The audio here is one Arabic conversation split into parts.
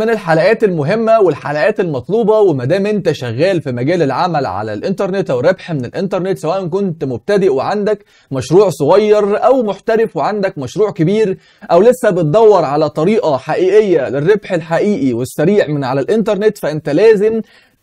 من الحلقات المهمة والحلقات المطلوبة وما دام انت شغال في مجال العمل على الانترنت او ربح من الانترنت سواء كنت مبتدئ وعندك مشروع صغير او محترف وعندك مشروع كبير او لسه بتدور على طريقة حقيقية للربح الحقيقي والسريع من على الانترنت فانت لازم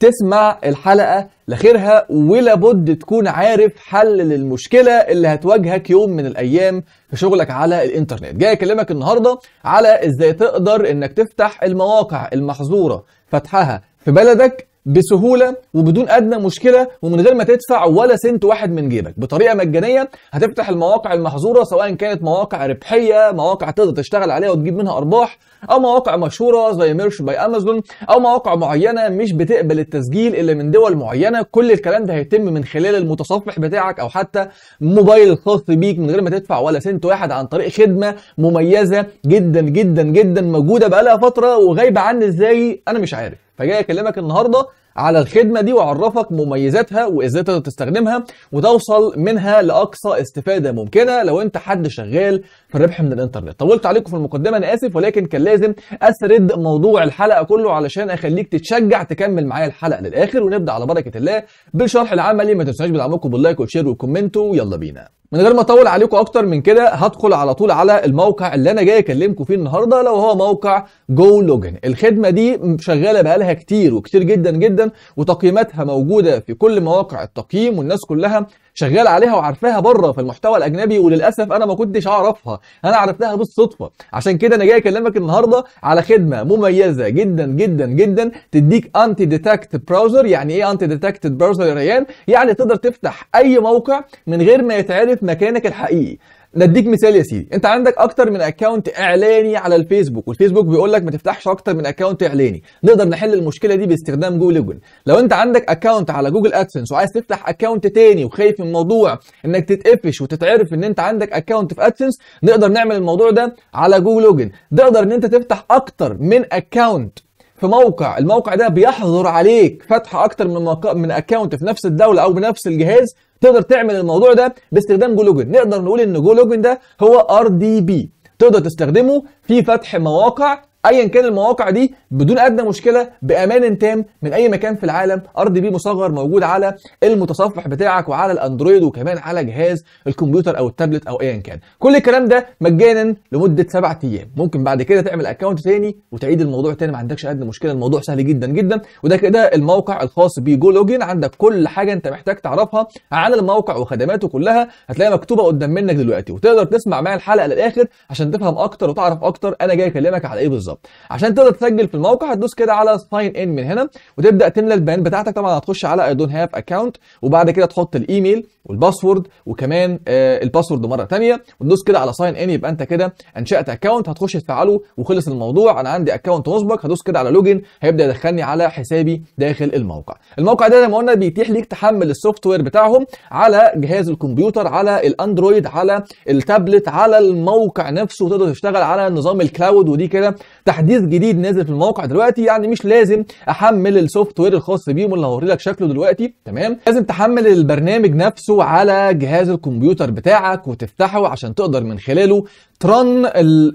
تسمع الحلقة لخيرها ولابد تكون عارف حل للمشكلة اللي هتواجهك يوم من الأيام في شغلك على الإنترنت جاي أكلمك النهاردة على إزاي تقدر إنك تفتح المواقع المحظورة فتحها في بلدك بسهوله وبدون ادنى مشكله ومن غير ما تدفع ولا سنت واحد من جيبك بطريقه مجانيه هتفتح المواقع المحظوره سواء كانت مواقع ربحيه مواقع تقدر تشتغل عليها وتجيب منها ارباح او مواقع مشهوره زي ميرش باي امازون او مواقع معينه مش بتقبل التسجيل الا من دول معينه كل الكلام ده هيتم من خلال المتصفح بتاعك او حتى موبايل خاص بيك من غير ما تدفع ولا سنت واحد عن طريق خدمه مميزه جدا جدا جدا موجوده بقالها فتره وغايبه عني ازاي انا مش عارف فجاي اكلمك النهارده على الخدمة دي وعرفك مميزاتها وازاي تقدر تستخدمها وتوصل منها لأقصى استفادة ممكنة لو انت حد شغال في الربح من الانترنت طولت عليكم في المقدمة انا اسف ولكن كان لازم اسرد موضوع الحلقة كله علشان اخليك تتشجع تكمل معايا الحلقة للآخر ونبدأ على بركة الله بالشرح العملي ما تنساش بدعمكم باللايك والشير والكومنت ويلا بينا من غير ما اطول عليكم اكتر من كده هدخل على طول على الموقع اللي انا جاي اكلمكم فيه النهارده لو هو موقع جو لوجن الخدمه دي شغاله بقالها كتير وكتير جدا جدا وتقييماتها موجوده في كل مواقع التقييم والناس كلها شغاله عليها وعارفاها بره في المحتوى الاجنبي وللاسف انا ما كنتش اعرفها انا عرفتها بالصدفه عشان كده انا جاي اكلمك النهارده على خدمه مميزه جدا جدا جدا تديك انتي ديتكت براوزر يعني ايه انتي ديتكت براوزر يا ريان يعني تقدر تفتح اي موقع من غير ما يتعرف مكانك الحقيقي نديك مثال يا سيدي انت عندك اكتر من اكونت اعلاني على الفيسبوك والفيسبوك بيقول لك ما تفتحش اكتر من اكونت اعلاني نقدر نحل المشكله دي باستخدام جوجل جوجل لو انت عندك اكونت على جوجل ادسنس وعايز تفتح اكونت تاني وخايف من موضوع انك تتقفش وتتعرف ان انت عندك اكونت في ادسنس نقدر نعمل الموضوع ده على جوجل جوجل تقدر ان انت تفتح اكتر من اكونت في موقع الموقع ده بيحظر عليك فتح اكتر من موقع من اكونت في نفس الدوله او بنفس الجهاز تقدر تعمل الموضوع ده باستخدام جولوجن نقدر نقول ان جولوجن ده هو ار دي بي تقدر تستخدمه في فتح مواقع ايا كان المواقع دي بدون ادنى مشكله بامان تام من اي مكان في العالم ار دي بي مصغر موجود على المتصفح بتاعك وعلى الاندرويد وكمان على جهاز الكمبيوتر او التابلت او ايا كان كل الكلام ده مجانا لمده سبعة ايام ممكن بعد كده تعمل اكونت تاني وتعيد الموضوع تاني ما عندكش ادنى مشكله الموضوع سهل جدا جدا وده كده الموقع الخاص جو لوجين عندك كل حاجه انت محتاج تعرفها عن الموقع وخدماته كلها هتلاقيها مكتوبه قدام منك دلوقتي وتقدر تسمع معايا الحلقه للاخر عشان تفهم اكتر وتعرف اكتر انا جاي اكلمك على ايه بالظبط بالظبط عشان تقدر تسجل في الموقع هتدوس كده على ساين ان من هنا وتبدا تملى البيانات بتاعتك طبعا هتخش على اي دونت هاف اكونت وبعد كده تحط الايميل والباسورد وكمان آه الباسورد مره ثانيه وتدوس كده على ساين ان يبقى انت كده انشات اكونت هتخش تفعله وخلص الموضوع انا عندي اكونت مسبق هدوس كده على لوجن هيبدا يدخلني على حسابي داخل الموقع الموقع ده زي ما قلنا بيتيح ليك تحمل السوفت وير بتاعهم على جهاز الكمبيوتر على الاندرويد على التابلت على الموقع نفسه وتقدر تشتغل على نظام الكلاود ودي كده تحديث جديد نازل في الموقع دلوقتي يعني مش لازم احمل السوفت وير الخاص بيهم اللي هوري لك شكله دلوقتي تمام لازم تحمل البرنامج نفسه على جهاز الكمبيوتر بتاعك وتفتحه عشان تقدر من خلاله ترن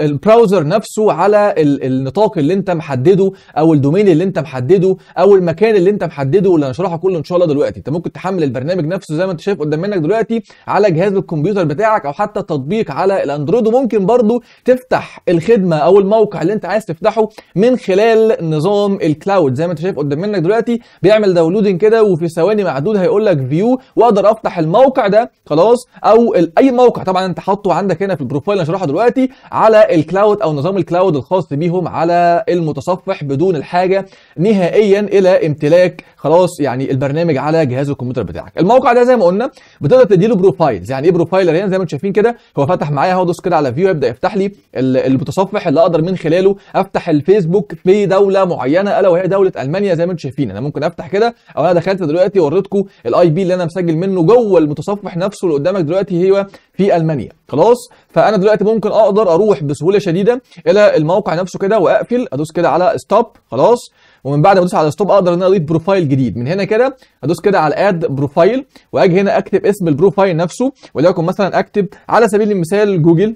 البراوزر نفسه على النطاق اللي انت محدده او الدومين اللي انت محدده او المكان اللي انت محدده اللي هنشرحه كله ان شاء الله دلوقتي انت ممكن تحمل البرنامج نفسه زي ما انت شايف قدام منك دلوقتي على جهاز الكمبيوتر بتاعك او حتى تطبيق على الاندرويد وممكن برضه تفتح الخدمه او الموقع اللي انت عايز تفتحه من خلال نظام الكلاود زي ما انت شايف قدام منك دلوقتي بيعمل داونلودنج كده وفي ثواني معدوده هيقول لك فيو واقدر افتح الموقع ده خلاص او اي موقع طبعا انت حاطه عندك هنا في البروفايل اللي هشرحه دلوقتي على الكلاود او نظام الكلاود الخاص بيهم على المتصفح بدون الحاجه نهائيا الى امتلاك خلاص يعني البرنامج على جهاز الكمبيوتر بتاعك الموقع ده زي ما قلنا بتقدر تديله بروفايلز يعني ايه بروفايل يعني هنا زي ما انتم شايفين كده هو فتح معايا دوس كده على فيو هيبدا يفتح لي المتصفح اللي اقدر من خلاله افتح الفيسبوك في دوله معينه الا وهي دوله المانيا زي ما انتم شايفين انا ممكن افتح كده او انا دخلت دلوقتي وريتكم الاي بي اللي انا مسجل منه جوه المتصفح نفسه اللي قدامك دلوقتي هو في المانيا خلاص فانا دلوقتي ممكن اقدر اروح بسهوله شديده الى الموقع نفسه كده واقفل ادوس كده على ستوب خلاص ومن بعد ما ادوس على ستوب اقدر ان انا اضيف بروفايل جديد من هنا كده ادوس كده على اد بروفايل واجي هنا اكتب اسم البروفايل نفسه وليكن مثلا اكتب على سبيل المثال جوجل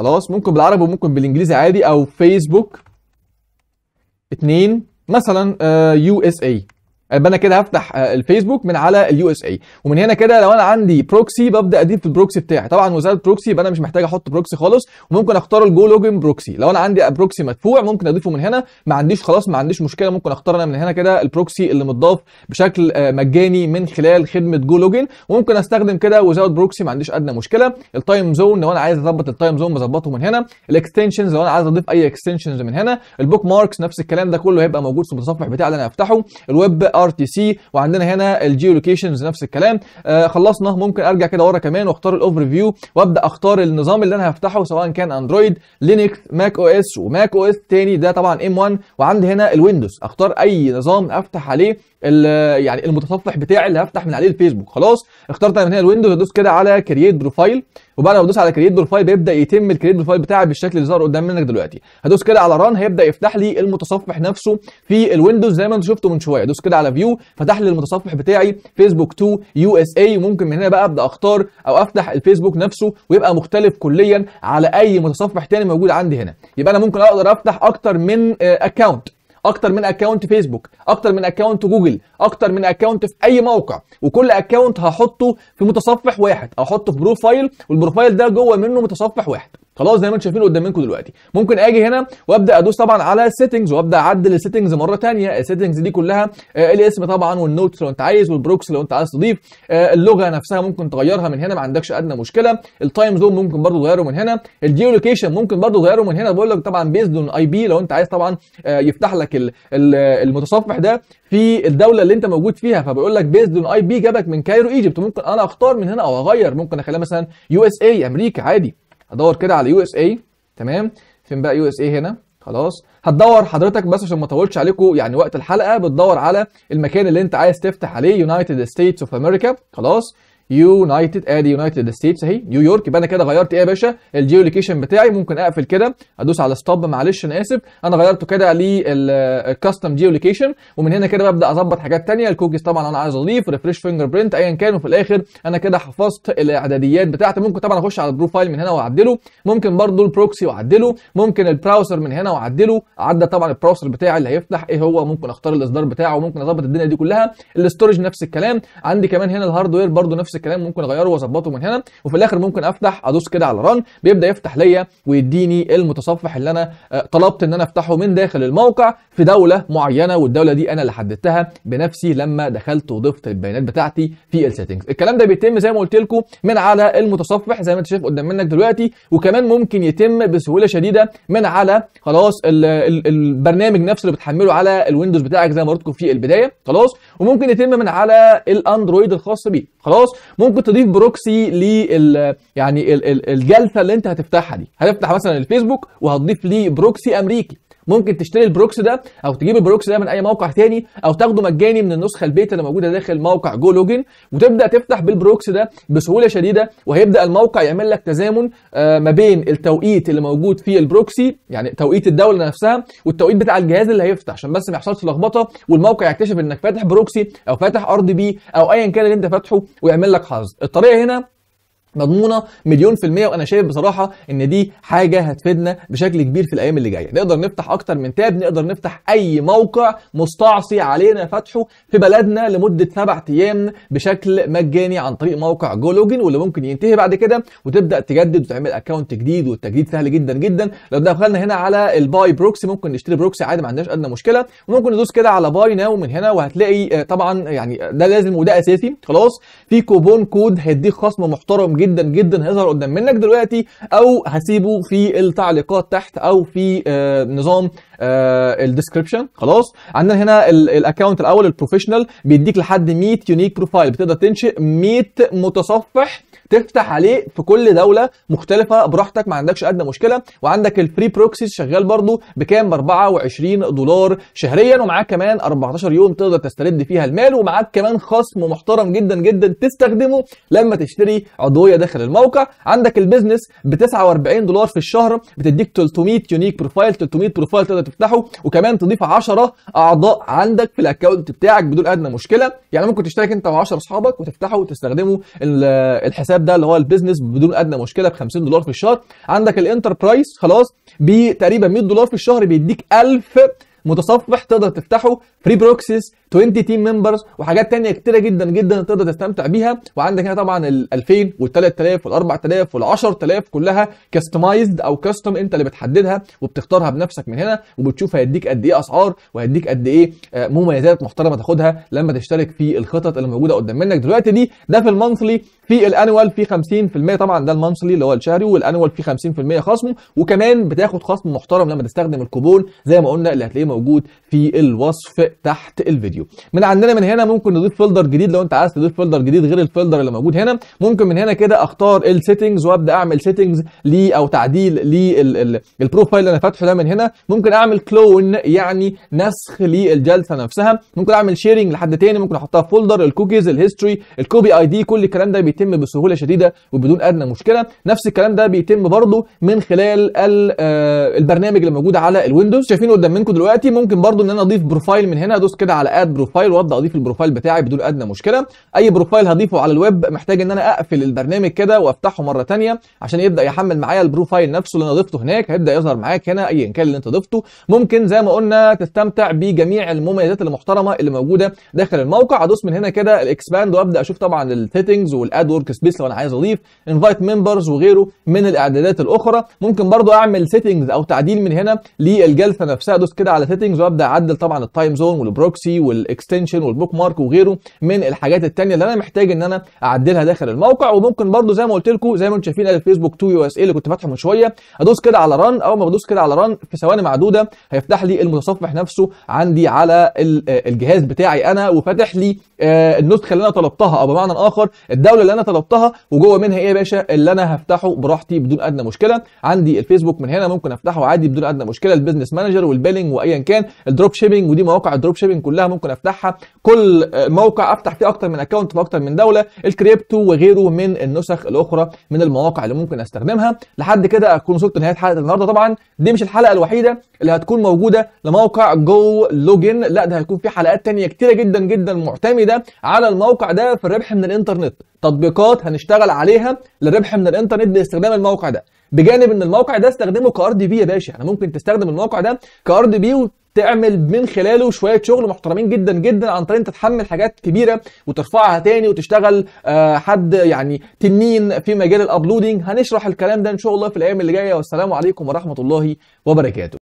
خلاص ممكن بالعربي وممكن بالانجليزي عادي او فيسبوك اتنين مثلا يو اس اي آه، يبقى انا كده هفتح آه، الفيسبوك من على اليو اس اي ومن هنا كده لو انا عندي بروكسي ببدا اضيف البروكسي بتاعي طبعا وزاره بروكسي يبقى انا مش محتاج احط بروكسي خالص وممكن اختار الجو لوجن بروكسي لو انا عندي بروكسي مدفوع ممكن اضيفه من هنا ما عنديش خلاص ما عنديش مشكله ممكن اختار انا من هنا كده البروكسي اللي متضاف بشكل آه، مجاني من خلال خدمه جو لوجن وممكن استخدم كده وزاره بروكسي ما عنديش ادنى مشكله التايم زون لو انا عايز اظبط التايم زون بظبطه من هنا الاكستنشنز لو انا عايز اضيف اي اكستنشنز من هنا البوك ماركس نفس الكلام ده كله هيبقى موجود في المتصفح بتاعي اللي انا هفتحه الويب ار تي سي وعندنا هنا الجيولوكيشنز نفس الكلام آه خلصنا ممكن ارجع كده ورا كمان واختار الاوفر فيو وابدا اختار النظام اللي انا هفتحه سواء كان اندرويد لينكس ماك او اس وماك او اس تاني ده طبعا ام 1 وعندي هنا الويندوز اختار اي نظام افتح عليه يعني المتصفح بتاعي اللي هفتح من عليه الفيسبوك خلاص اخترت من هنا الويندوز ادوس كده على كرييت بروفايل وبعد ما ادوس على كرييت بروفايل بيبدا يتم الكرييت بروفايل بتاعي بالشكل اللي ظهر قدام منك دلوقتي هدوس كده على ران هيبدا يفتح لي المتصفح نفسه في الويندوز زي ما انتم شفتوا من شويه دوس كده على فيو فتح لي المتصفح بتاعي فيسبوك 2 يو اس اي ممكن من هنا بقى ابدا اختار او افتح الفيسبوك نفسه ويبقى مختلف كليا على اي متصفح تاني موجود عندي هنا يبقى انا ممكن اقدر افتح اكتر من اكونت آه، اكتر من اكونت فيسبوك اكتر من اكونت جوجل اكتر من اكونت في اي موقع وكل اكونت هحطه في متصفح واحد او احطه في بروفايل والبروفايل ده جوه منه متصفح واحد خلاص زي ما انتم شايفين قدام منكم دلوقتي ممكن اجي هنا وابدا ادوس طبعا على السيتنجز وابدا اعدل السيتنجز مره ثانيه السيتنجز دي كلها آه، الاسم طبعا والنوتس لو انت عايز والبروكس لو انت عايز تضيف آه، اللغه نفسها ممكن تغيرها من هنا ما عندكش ادنى مشكله التايم زون ممكن برضو تغيره من هنا الجيو لوكيشن ممكن برضو تغيره من هنا بقول لك طبعا بيزد اون اي بي لو انت عايز طبعا آه، يفتح لك المتصفح ده في الدوله اللي انت موجود فيها فبيقول لك بيزد اون اي بي جابك من كايرو ايجيبت ممكن انا اختار من هنا او اغير ممكن اخليها مثلا يو اس اي امريكا عادي ادور كده على يو اس اي تمام فين بقى يو اس اي هنا خلاص هتدور حضرتك بس عشان ما اطولش عليكم يعني وقت الحلقه بتدور على المكان اللي انت عايز تفتح عليه يونايتد ستيتس اوف امريكا خلاص يونايتد ادي آه، يونايتد ستيتس اهي نيويورك يبقى انا كده غيرت ايه يا باشا الجيولوكيشن بتاعي ممكن اقفل كده ادوس على ستوب معلش انا اسف انا غيرته كده للكاستم آه، جيولوكيشن ومن هنا كده ببدا اظبط حاجات ثانيه الكوكيز طبعا انا عايز اضيف ريفريش فينجر برنت ايا كان وفي الاخر انا كده حفظت الاعداديات بتاعتي ممكن طبعا اخش على البروفايل من هنا واعدله ممكن برده البروكسي واعدله ممكن البراوزر من هنا واعدله عدى طبعا البراوزر بتاعي اللي هيفتح ايه هو ممكن اختار الاصدار بتاعه ممكن اظبط الدنيا دي كلها الاستورج نفس الكلام عندي كمان هنا الهاردوير برده نفس الكلام ممكن اغيره واظبطه من هنا وفي الاخر ممكن افتح ادوس كده على ران بيبدا يفتح ليا ويديني المتصفح اللي انا آه، طلبت ان انا افتحه من داخل الموقع في دوله معينه والدوله دي انا اللي حددتها بنفسي لما دخلت وضفت البيانات بتاعتي في السيتنجز الكلام ده بيتم زي ما قلت لكم من على المتصفح زي ما انت شايف قدام منك دلوقتي وكمان ممكن يتم بسهوله شديده من على خلاص البرنامج نفسه اللي بتحمله على الويندوز بتاعك زي ما قلت في البدايه خلاص وممكن يتم من على الاندرويد الخاص بيه خلاص ممكن تضيف بروكسي لل يعني الجلسه اللي انت هتفتحها دي هتفتح مثلا الفيسبوك وهتضيف ليه بروكسي امريكي ممكن تشتري البروكس ده او تجيب البروكس ده من اي موقع تاني او تاخده مجاني من النسخه البيتا اللي موجوده داخل موقع جو لوجن وتبدا تفتح بالبروكس ده بسهوله شديده وهيبدا الموقع يعمل لك تزامن آه، ما بين التوقيت اللي موجود فيه البروكسي يعني توقيت الدوله نفسها والتوقيت بتاع الجهاز اللي هيفتح عشان بس ما يحصلش لخبطه والموقع يكتشف انك فاتح بروكسي او فاتح ار دي بي او ايا كان اللي انت فاتحه ويعمل لك حظ الطريقه هنا مضمونه مليون في الميه وانا شايف بصراحه ان دي حاجه هتفيدنا بشكل كبير في الايام اللي جايه نقدر نفتح اكتر من تاب نقدر نفتح اي موقع مستعصي علينا فتحه في بلدنا لمده سبع ايام بشكل مجاني عن طريق موقع جولوجن واللي ممكن ينتهي بعد كده وتبدا تجدد وتعمل اكونت جديد والتجديد سهل جدا جدا لو دخلنا هنا على الباي بروكسي ممكن نشتري بروكسي عادي ما عندناش ادنى مشكله وممكن ندوس كده على باي ناو من هنا وهتلاقي آه، طبعا يعني ده لازم وده اساسي خلاص في كوبون كود هيديك خصم محترم جدا جدا هيظهر قدام منك دلوقتي او هسيبه في التعليقات تحت او في آه، نظام آه، الديسكربشن خلاص عندنا هنا الاكونت الاول البروفيشنال بيديك لحد 100 يونيك بروفايل بتقدر تنشئ 100 متصفح تفتح عليه في كل دوله مختلفه براحتك ما عندكش ادنى مشكله وعندك الفري بروكسيز شغال برضو بكام ب 24 دولار شهريا ومعاك كمان 14 يوم تقدر تسترد فيها المال ومعاك كمان خصم محترم جدا جدا تستخدمه لما تشتري عضويه داخل الموقع عندك البيزنس ب 49 دولار في الشهر بتديك 300 يونيك بروفايل 300 بروفايل تقدر تفتحه وكمان تضيف 10 اعضاء عندك في الاكونت بتاعك بدون ادنى مشكله يعني ممكن تشترك انت و10 اصحابك وتفتحه وتستخدمه الحساب ده اللي هو البيزنس بدون ادنى مشكله ب 50 دولار في الشهر عندك الانتربرايز خلاص بتقريبا 100 دولار في الشهر بيديك 1000 متصفح تقدر تفتحه فري بروكسيز 20 تيم ممبرز وحاجات تانية كتيرة جدا جدا تقدر تستمتع بيها وعندك هنا طبعا ال 2000 وال 3000 وال 4000 وال 10000 كلها كاستمايزد او كاستم انت اللي بتحددها وبتختارها بنفسك من هنا وبتشوف هيديك قد ايه اسعار وهيديك قد ايه آه، مميزات محترمه تاخدها لما تشترك في الخطط اللي موجوده قدام منك دلوقتي دي ده في المونثلي في الانوال في 50% طبعا ده المونثلي اللي هو الشهري والانوال في 50% خصم وكمان بتاخد خصم محترم لما تستخدم الكوبون زي ما قلنا اللي هتلاقيه موجود في الوصف تحت الفيديو الفيديو من عندنا من هنا ممكن نضيف فولدر جديد لو انت عايز تضيف فولدر جديد غير الفولدر اللي موجود هنا ممكن من هنا كده اختار السيتنجز وابدا اعمل سيتنجز لي او تعديل للبروفايل اللي انا فاتحه ده من هنا ممكن اعمل كلون يعني نسخ للجلسه نفسها ممكن اعمل شيرنج لحد تاني ممكن احطها في فولدر الكوكيز الهيستوري الكوبي اي دي كل الكلام ده بيتم بسهوله شديده وبدون ادنى مشكله نفس الكلام ده بيتم برضه من خلال آه، البرنامج اللي موجود على الويندوز شايفينه قدام منكم دلوقتي ممكن برضه ان انا اضيف بروفايل من هنا ادوس كده على اد اد بروفايل وابدا اضيف البروفايل بتاعي بدون ادنى مشكله اي بروفايل هضيفه على الويب محتاج ان انا اقفل البرنامج كده وافتحه مره ثانيه عشان يبدا يحمل معايا البروفايل نفسه اللي انا ضفته هناك هيبدا يظهر معاك هنا ايا كان اللي انت ضفته ممكن زي ما قلنا تستمتع بجميع المميزات المحترمه اللي موجوده داخل الموقع ادوس من هنا كده الاكسباند وابدا اشوف طبعا السيتنجز والاد ورك سبيس لو انا عايز اضيف انفايت ممبرز وغيره من الاعدادات الاخرى ممكن برضو اعمل سيتنجز او تعديل من هنا للجلسه نفسها ادوس كده على سيتنجز وابدا اعدل طبعا التايم زون والبروكسي وال والاكستنشن والبوك مارك وغيره من الحاجات الثانيه اللي انا محتاج ان انا اعدلها داخل الموقع وممكن برده زي ما قلت لكم زي ما انتم شايفين الفيسبوك 2 يو اس اي اللي كنت فاتحه من شويه ادوس كده على ران اول ما بدوس كده على ران في ثواني معدوده هيفتح لي المتصفح نفسه عندي على الجهاز بتاعي انا وفاتح لي آه، النسخه اللي انا طلبتها او بمعنى اخر الدوله اللي انا طلبتها وجوه منها ايه يا باشا اللي انا هفتحه براحتي بدون ادنى مشكله عندي الفيسبوك من هنا ممكن افتحه عادي بدون ادنى مشكله البيزنس مانجر والبيلنج وايا كان الدروب شيبنج ودي مواقع الدروب شيبنج كلها ممكن ادخل افتحها كل موقع افتح فيه اكتر من اكونت في اكتر من دوله الكريبتو وغيره من النسخ الاخرى من المواقع اللي ممكن استخدمها لحد كده اكون وصلت لنهايه حلقه النهارده طبعا دي مش الحلقه الوحيده اللي هتكون موجوده لموقع جو لوجن لا ده هيكون في حلقات تانية كتيره جدا جدا معتمده على الموقع ده في الربح من الانترنت تطبيقات هنشتغل عليها للربح من الانترنت باستخدام الموقع ده بجانب ان الموقع ده استخدمه كار دي بي يا باشا يعني ممكن تستخدم الموقع ده كار دي بي تعمل من خلاله شويه شغل محترمين جدا جدا عن طريق انت تحمل حاجات كبيره وترفعها تاني وتشتغل آه، حد يعني تنين في مجال الابلودنج هنشرح الكلام ده ان شاء الله في الايام اللي جايه والسلام عليكم ورحمه الله وبركاته